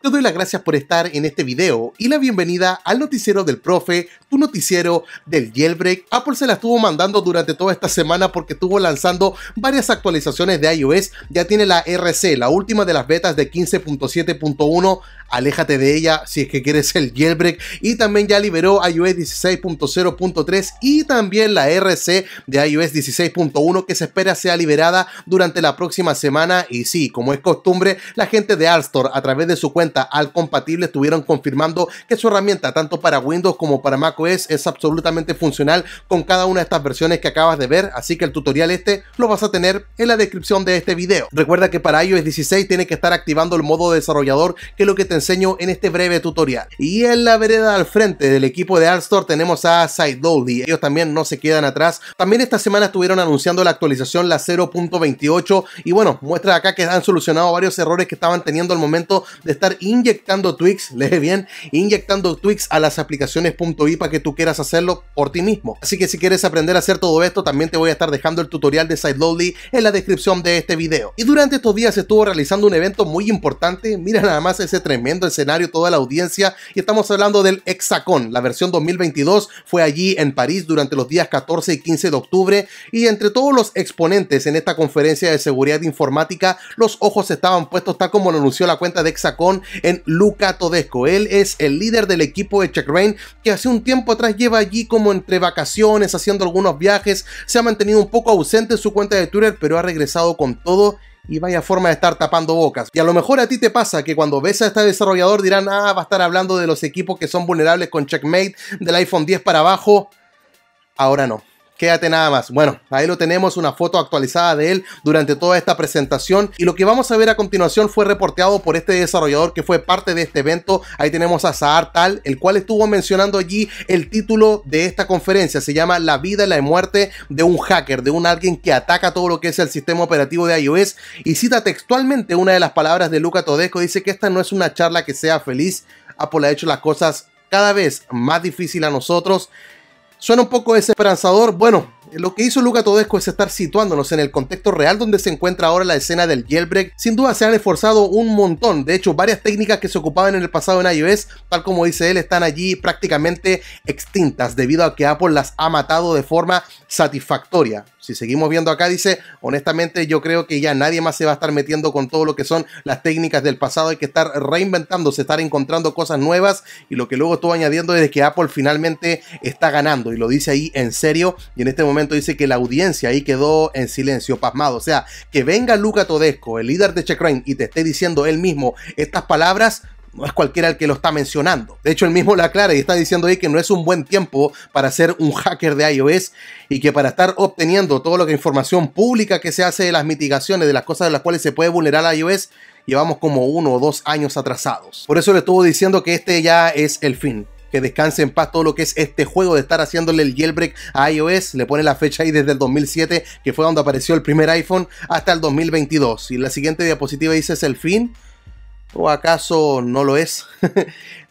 te doy las gracias por estar en este video y la bienvenida al noticiero del profe, tu noticiero del jailbreak. Apple ah, se la estuvo mandando durante toda esta semana porque estuvo lanzando varias actualizaciones de iOS. Ya tiene la RC, la última de las betas de 15.7.1. Aléjate de ella si es que quieres el jailbreak. Y también ya liberó iOS 16.0.3 y también la RC de iOS 16.1 que se espera sea liberada durante la próxima semana. Y sí, como es costumbre, la gente de Arstor a través de su cuenta al compatible estuvieron confirmando que su herramienta tanto para Windows como para macOS es absolutamente funcional con cada una de estas versiones que acabas de ver, así que el tutorial este lo vas a tener en la descripción de este video. Recuerda que para iOS 16 tienes que estar activando el modo desarrollador que es lo que te enseño en este breve tutorial. Y en la vereda al frente del equipo de Store, tenemos a y ellos también no se quedan atrás. También esta semana estuvieron anunciando la actualización la 0.28 y bueno, muestra acá que han solucionado varios errores que estaban teniendo al momento de estar inyectando tweaks, lee bien, inyectando tweaks a las aplicaciones para que tú quieras hacerlo por ti mismo. Así que si quieres aprender a hacer todo esto, también te voy a estar dejando el tutorial de SideLowly en la descripción de este video. Y durante estos días estuvo realizando un evento muy importante, mira nada más ese tremendo escenario, toda la audiencia, y estamos hablando del Hexacon, la versión 2022 fue allí en París durante los días 14 y 15 de octubre, y entre todos los exponentes en esta conferencia de seguridad informática, los ojos estaban puestos tal como lo anunció la cuenta de Hexacon en Luca Todesco. Él es el líder del equipo de Check Rain que hace un tiempo atrás lleva allí como entre vacaciones, haciendo algunos viajes. Se ha mantenido un poco ausente en su cuenta de Twitter, pero ha regresado con todo y vaya forma de estar tapando bocas. Y a lo mejor a ti te pasa que cuando ves a este desarrollador dirán, ah, va a estar hablando de los equipos que son vulnerables con Checkmate del iPhone 10 para abajo. Ahora no quédate nada más. Bueno, ahí lo tenemos, una foto actualizada de él durante toda esta presentación y lo que vamos a ver a continuación fue reporteado por este desarrollador que fue parte de este evento. Ahí tenemos a Saar Tal, el cual estuvo mencionando allí el título de esta conferencia, se llama La vida y la muerte de un hacker, de un alguien que ataca todo lo que es el sistema operativo de iOS y cita textualmente una de las palabras de Luca Todesco, dice que esta no es una charla que sea feliz, Apple ha hecho las cosas cada vez más difícil a nosotros Suena un poco desesperanzador. Bueno, lo que hizo Luca Todesco es estar situándonos en el contexto real donde se encuentra ahora la escena del jailbreak. Sin duda se han esforzado un montón. De hecho, varias técnicas que se ocupaban en el pasado en iOS, tal como dice él, están allí prácticamente extintas debido a que Apple las ha matado de forma satisfactoria. Si seguimos viendo acá, dice, honestamente yo creo que ya nadie más se va a estar metiendo con todo lo que son las técnicas del pasado. Hay que estar reinventándose, estar encontrando cosas nuevas. Y lo que luego estuvo añadiendo es que Apple finalmente está ganando. Y lo dice ahí en serio. Y en este momento dice que la audiencia ahí quedó en silencio, pasmado. O sea, que venga Luca Todesco, el líder de Checkra1n y te esté diciendo él mismo estas palabras, no es cualquiera el que lo está mencionando. De hecho, él mismo la aclara y está diciendo ahí que no es un buen tiempo para ser un hacker de iOS y que para estar obteniendo toda la información pública que se hace de las mitigaciones, de las cosas de las cuales se puede vulnerar a iOS, llevamos como uno o dos años atrasados. Por eso le estuvo diciendo que este ya es el fin que descanse en paz todo lo que es este juego de estar haciéndole el jailbreak a iOS. Le pone la fecha ahí desde el 2007, que fue donde apareció el primer iPhone, hasta el 2022. Y la siguiente diapositiva dice es el fin ¿O acaso no lo es?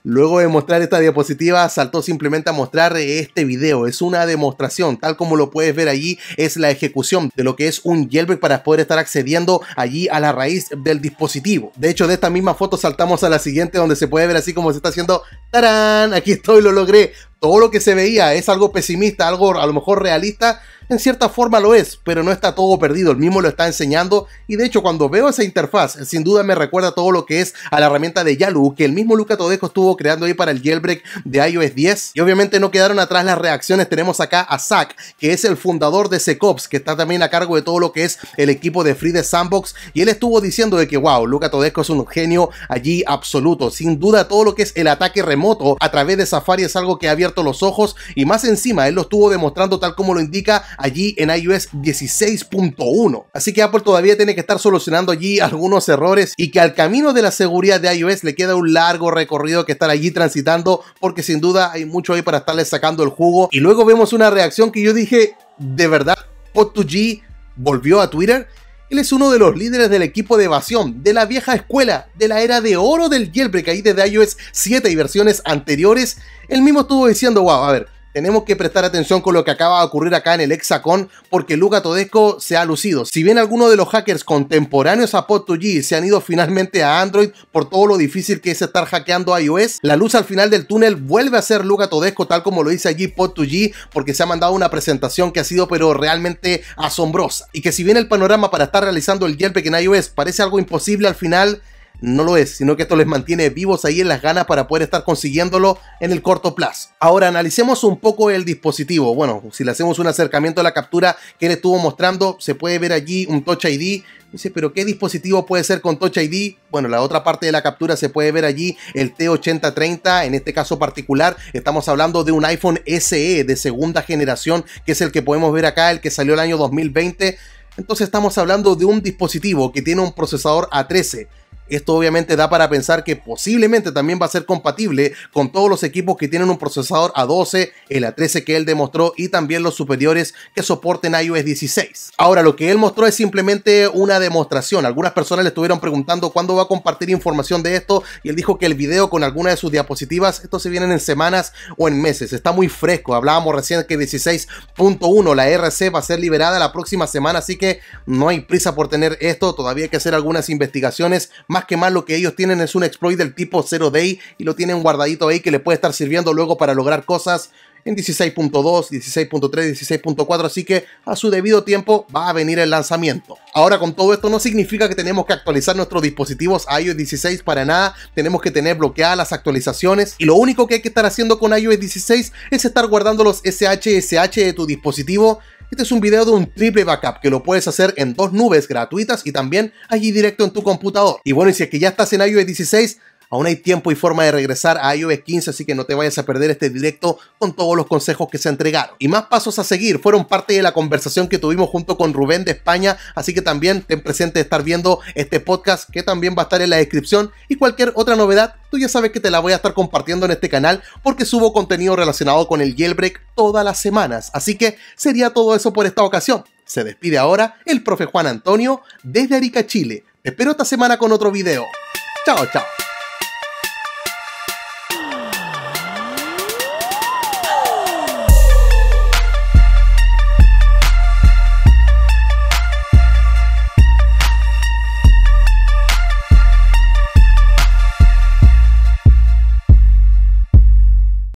Luego de mostrar esta diapositiva, saltó simplemente a mostrar este video. Es una demostración, tal como lo puedes ver allí, es la ejecución de lo que es un jailbreak para poder estar accediendo allí a la raíz del dispositivo. De hecho, de esta misma foto saltamos a la siguiente donde se puede ver así como se está haciendo. ¡Tarán! Aquí estoy, lo logré. Todo lo que se veía es algo pesimista, algo a lo mejor realista, en cierta forma lo es, pero no está todo perdido, el mismo lo está enseñando y de hecho cuando veo esa interfaz, eh, sin duda me recuerda todo lo que es a la herramienta de Yalu, que el mismo Luca Todesco estuvo creando ahí para el jailbreak de iOS 10 y obviamente no quedaron atrás las reacciones, tenemos acá a Zack, que es el fundador de Secops, que está también a cargo de todo lo que es el equipo de Free The Sandbox y él estuvo diciendo de que wow, Luca Todesco es un genio allí absoluto, sin duda todo lo que es el ataque remoto a través de Safari es algo que ha abierto los ojos y más encima él lo estuvo demostrando tal como lo indica allí en iOS 16.1. Así que Apple todavía tiene que estar solucionando allí algunos errores y que al camino de la seguridad de iOS le queda un largo recorrido que estar allí transitando porque sin duda hay mucho ahí para estarle sacando el jugo. Y luego vemos una reacción que yo dije, de verdad, Pod2G volvió a Twitter. Él es uno de los líderes del equipo de evasión, de la vieja escuela, de la era de oro del jailbreak ahí desde iOS 7 y versiones anteriores. Él mismo estuvo diciendo, wow, a ver, tenemos que prestar atención con lo que acaba de ocurrir acá en el Hexacon porque Luca Todesco se ha lucido. Si bien algunos de los hackers contemporáneos a Pod2G se han ido finalmente a Android por todo lo difícil que es estar hackeando iOS, la luz al final del túnel vuelve a ser Luca Todesco tal como lo dice allí Pod2G porque se ha mandado una presentación que ha sido pero realmente asombrosa. Y que si bien el panorama para estar realizando el jailbreak en iOS parece algo imposible al final, no lo es, sino que esto les mantiene vivos ahí en las ganas para poder estar consiguiéndolo en el corto plazo. Ahora analicemos un poco el dispositivo. Bueno, si le hacemos un acercamiento a la captura que él estuvo mostrando, se puede ver allí un Touch ID. Dice, pero ¿qué dispositivo puede ser con Touch ID? Bueno, la otra parte de la captura se puede ver allí el T8030. En este caso particular, estamos hablando de un iPhone SE de segunda generación, que es el que podemos ver acá, el que salió el año 2020. Entonces estamos hablando de un dispositivo que tiene un procesador A13 esto obviamente da para pensar que posiblemente también va a ser compatible con todos los equipos que tienen un procesador A12, el A13 que él demostró y también los superiores que soporten iOS 16. Ahora, lo que él mostró es simplemente una demostración. Algunas personas le estuvieron preguntando cuándo va a compartir información de esto y él dijo que el video con alguna de sus diapositivas, esto se vienen en semanas o en meses. Está muy fresco. Hablábamos recién que 16.1, la RC va a ser liberada la próxima semana, así que no hay prisa por tener esto. Todavía hay que hacer algunas investigaciones más que más lo que ellos tienen es un exploit del tipo 0 day y lo tienen guardadito ahí que le puede estar sirviendo luego para lograr cosas en 16.2, 16.3, 16.4, así que a su debido tiempo va a venir el lanzamiento. Ahora con todo esto no significa que tenemos que actualizar nuestros dispositivos a iOS 16 para nada, tenemos que tener bloqueadas las actualizaciones y lo único que hay que estar haciendo con iOS 16 es estar guardando los SHSH de tu dispositivo este es un video de un triple backup que lo puedes hacer en dos nubes gratuitas y también allí directo en tu computador. Y bueno, y si es que ya estás en iOS 16, Aún hay tiempo y forma de regresar a iOS 15, así que no te vayas a perder este directo con todos los consejos que se entregaron. Y más pasos a seguir fueron parte de la conversación que tuvimos junto con Rubén de España, así que también ten presente estar viendo este podcast que también va a estar en la descripción y cualquier otra novedad, tú ya sabes que te la voy a estar compartiendo en este canal porque subo contenido relacionado con el jailbreak todas las semanas. Así que sería todo eso por esta ocasión. Se despide ahora el profe Juan Antonio desde Arica, Chile. Te espero esta semana con otro video. Chao, chao.